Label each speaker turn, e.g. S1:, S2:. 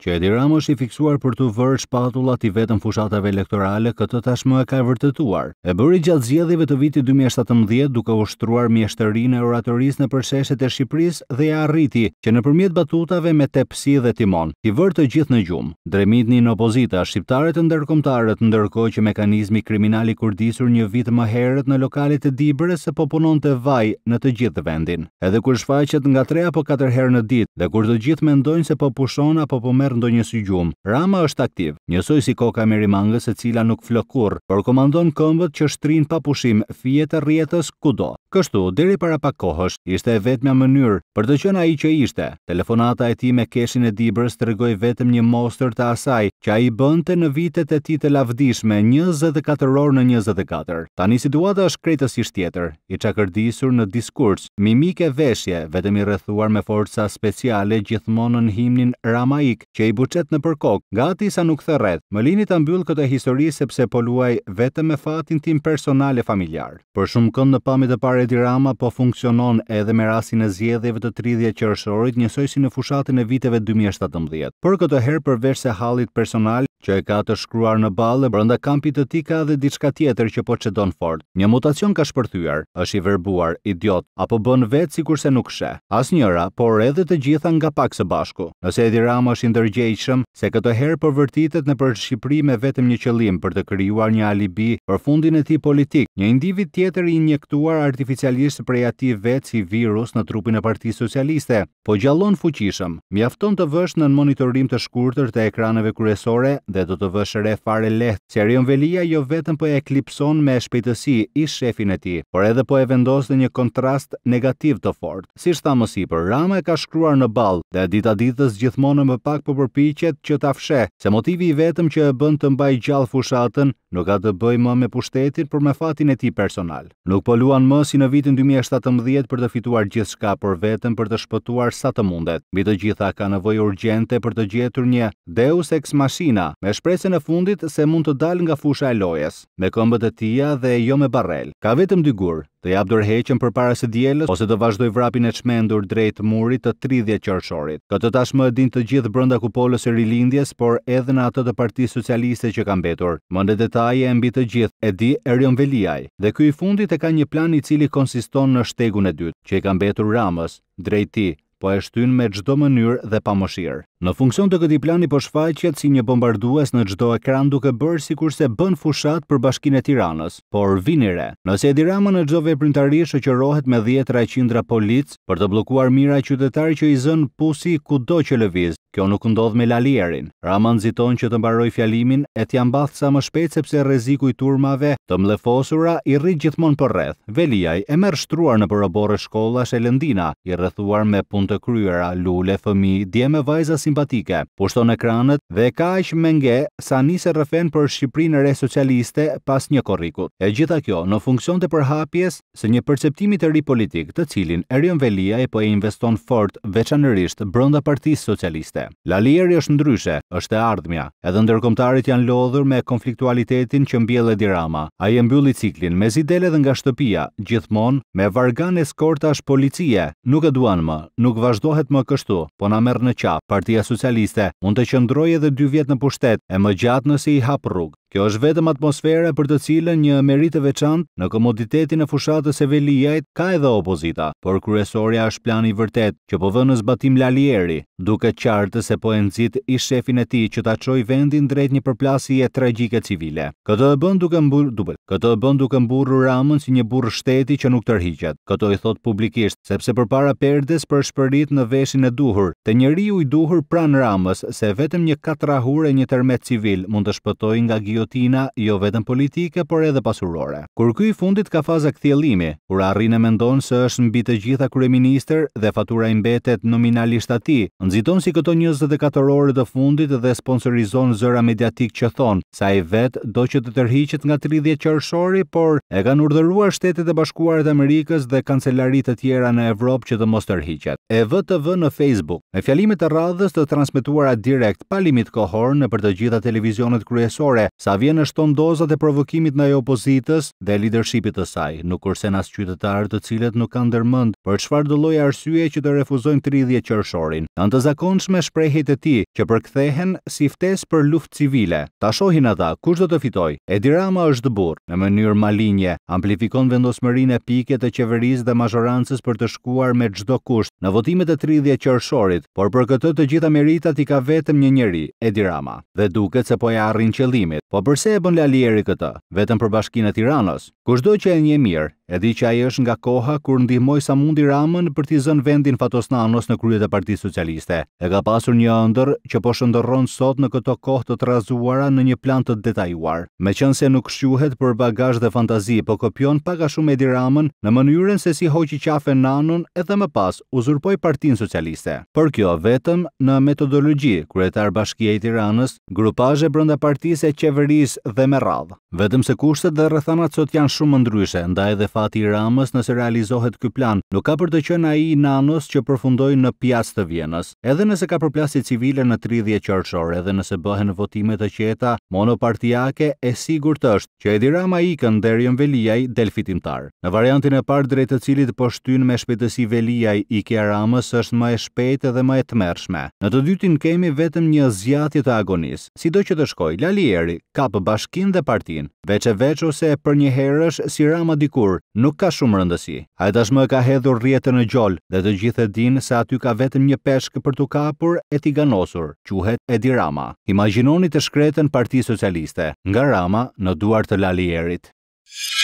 S1: që Edi Ramo është i fiksuar për të vërë shpatullat i vetën fushatave elektorale, këtë tashmë e ka vërtetuar. E bëri gjatë zjedhive të viti 2017 duke ushtruar mjeshtërinë e oratoris në përsheshet e Shqipëris dhe e arriti që në përmjet batutave me tepsi dhe timon, i vërë të gjithë në gjumë. Dremit një në opozita, shqiptarët e ndërkomtarët ndërkoj që mekanizmi kriminali kurdisur një vit më heret në lokalit e dibre se po të vaj në të gjithë vendin. Edhe kur shfaqet nga 3 apo 4 herë në ditë dhe kur të gjithë mendojnë se po pushon apo po merë merr ndonjë sugjum. Rama është aktiv, njësoj si koka merimangës e cila nuk flokur, por komandon këmbët që shtrin pa pushim rjetës kudo. Kështu, deri para pak kohësh, ishte e vetmja mënyrë për të qenë ai që ishte. Telefonata e tij me keshin e Dibrës tregoi vetëm një mostër të asaj që ai bënte në vitet e tij të lavdishme, 24 orë në 24. Tani situata është krejtësisht tjetër. I çakërdisur në diskurs, mimikë veshje, vetëm i rrethuar me forca speciale gjithmonë në himnin Ramaik, që i buçet në përkok, gati sa nuk thërret. Më lini ta mbyll këtë histori sepse po luaj vetëm me fatin tim personal e familjar. Për shumë kënd në pamjet e parë Kryetare po funksionon edhe me rastin e zgjedhjeve të 30 qershorit, njësoj si në fushatën e viteve 2017. Por këtë herë përveç se hallit personal që e ka të shkruar në balë brënda kampit të tika dhe diçka tjetër që po që donë fort. Një mutacion ka shpërthyar, është i verbuar, idiot, apo bën vetë si kurse nuk shë. As njëra, por edhe të gjitha nga pak së bashku. Nëse Edi Rama është indërgjejshëm, se këtë herë përvërtitet po në për Shqipëri me vetëm një qëlim për të kryuar një alibi për fundin e ti politik, një individ tjetër i injektuar artificialisht prej ati vetë si virus në trupin e parti socialiste, po gjallon fuqishëm, mjafton të vësh në monitorim të shkurtër të ekraneve kryesore dhe do të vësh re fare lehtë. rion Velia jo vetëm po e eklipson me shpejtësi i shefin e tij, por edhe po e vendos në një kontrast negativ të fortë. Siç tha më sipër, Rama e ka shkruar në ball dhe dita ditës gjithmonë më pak po përpiqet që ta fsheh, se motivi i vetëm që e bën të mbaj gjallë fushatën nuk ka të bëjë më me pushtetin, por me fatin e tij personal. Nuk po luan më si në vitin 2017 për të fituar gjithçka, por vetëm për të shpëtuar sa të mundet. Mbi të gjitha ka nevojë urgjente për të gjetur një Deus ex machina me shpresën e fundit se mund të dal nga fusha e lojës, me këmbët e tija dhe jo me barrel. Ka vetëm dy gur, të jap dorëheqën përpara së dielës ose të vazhdoj vrapin e çmendur drejt murit të 30 qershorit. Këtë tashmë e din të gjithë brenda kupolës së rilindjes, por edhe në atë të Partisë Socialiste që ka mbetur. Më në detaje e mbi të gjithë e di Erion Veliaj, dhe ky i fundit e ka një plan i cili konsiston në shtegun e dytë, që e ka mbetur Ramës drejt tij po e shtyn me çdo mënyrë dhe pa Në funksion të këtij plani po shfaqet si një bombardues në çdo ekran duke bërë sikur se bën fushat për Bashkinë e Tiranës, por vini re. Nëse Edi Rama në çdo veprimtari shoqërohet me 10 ra qindra polic për të bllokuar mira qytetar që i zën pusi kudo që lëviz, Kjo nuk ndodh me Lalierin. Rama nxiton që të mbaroj fjalimin e t'jam bathë sa më shpejt sepse rreziku i turmave të mlefosura i rrit gjithmonë për rreth. Veliaj e merr shtruar në porrobore shkollash e Lëndina, i rrethuar me punë të kryera, lule, fëmijë, dje me vajza simpatike. Pushton ekranet dhe ka aq menge nge sa nisi rrefen për Shqiprinë re socialiste pas një korikut. E gjitha kjo në funksion të përhapjes së një perceptimit të ri politik, të cilin Erion Veliaj po e investon fort veçanërisht brenda Partisë Socialiste. La Lalieri është ndryshe, është e ardhmja, edhe ndërkomtarit janë lodhur me konfliktualitetin që e dirama. Ai e mbylli ciklin me zidele dhe nga shtëpia, gjithmonë me vargan është policie. Nuk e duan më, nuk vazhdohet më kështu, po na merr në qafë. Partia Socialiste mund të qëndrojë edhe 2 vjet në pushtet, e më gjatë nëse i hap rrugë. Kjo është vetëm atmosfera për të cilën një merit të veçant në komoditetin e fushatës e velijajt ka edhe opozita, por kryesoria është plan i vërtet që po vënë zbatim lalieri, duke qartë se po e nëzit i shefin e ti që ta qoj vendin drejt një përplasi e tragjike civile. Këtë e bën duke mburë dupet, këtë e bën duke mburru ramën si një burë shteti që nuk tërhiqet. Këtë e thot publikisht, sepse për para perdes për shpërrit në veshin e duhur, të njëri u i duhur pran ramës se vetëm një katrahur e një tërmet civil mund të shpëtoj nga jotina, jo vetëm politike, por edhe pasurore. Kur ky i fundit ka faza kthjellimi, kur arrin e mendon se është mbi të gjitha kryeministër dhe fatura i mbetet nominalisht atij, nxiton si këto 24 orë të fundit dhe sponsorizon zëra mediatik që thon se ai vet do që të tërhiqet nga 30 qershori, por e kanë urdhëruar shtetet e bashkuara të Amerikës dhe kancelaritë të tjera në Evropë që të mos tërhiqet. E vë të vë në Facebook, me fjalimet e radhës të transmetuara direkt pa limit kohor në për të gjitha televizionet kryesore, sa sa vjen në shton dozat e provokimit në e opozitës dhe lidershipit të saj, nuk kurse nas qytetarë të cilet nuk kanë dërmënd për qëfar dëlloj arsye që të refuzojnë të rridhje qërshorin. Në të zakonshme shprejhet e ti që përkthehen si ftes për luft civile. Ta shohin ata, kush do të fitoj? Edirama është dëbur, në mënyrë malinje, amplifikon vendosmërin e pike të qeveriz dhe mazhorancës për të shkuar me gjdo kusht në votimet e të rridhje por për këtë të gjitha meritat i ka vetëm një njëri, Edirama. Dhe duket se po e arrin qëlimit, po përse po e bën lalieri këtë, vetëm për bashkinë e tiranës, kushdoj që e një mirë, edhi që a është nga koha kur ndihmoj sa mundi ramën për t'i zënë vendin fatos nanos në kryet e Partisë socialiste, e ka pasur një ëndër që po shëndërron sot në këto kohë të trazuara në një plan të detajuar, me qënë se nuk shquhet për bagazh dhe fantazi, po kopion paka shumë e ramën në mënyrën se si hoqi qafe nanon edhe më pas uzurpoj partin socialiste. Për kjo, vetëm në metodologji, kryetar bashkia i tiranës, grupaje brënda partise qeverin Shqipërisë dhe me radhë. Vetëm se kushtet dhe rrethanat sot janë shumë ndryshe, ndaj edhe fati i Ramës nëse realizohet ky plan, nuk ka për të qenë ai i Nanos që përfundoi në Piazza të Vienës. Edhe nëse ka përplasje civile në 30 qershor, edhe nëse bëhen votime të qeta, monopartiake e sigurt është që Edi Rama ikën deri në Veliaj del fitimtar. Në variantin e parë drejt të cilit po shtyn me shpejtësi Veliaj i Ramës është më e shpejtë dhe më e tmerrshme. Në të dytin kemi vetëm një zgjatje të agonisë. Sidoqë të shkojë Lalieri, ka për bashkin dhe partin, veç e veç ose për një herësh si rama dikur, nuk ka shumë rëndësi. A e tashmë ka hedhur rjetën e gjollë dhe të gjithë e dinë se aty ka vetëm një peshkë për të kapur e t'i ganosur, quhet edi rama. Imaginoni të shkretën parti socialiste, nga rama në duartë lalierit. Shhh!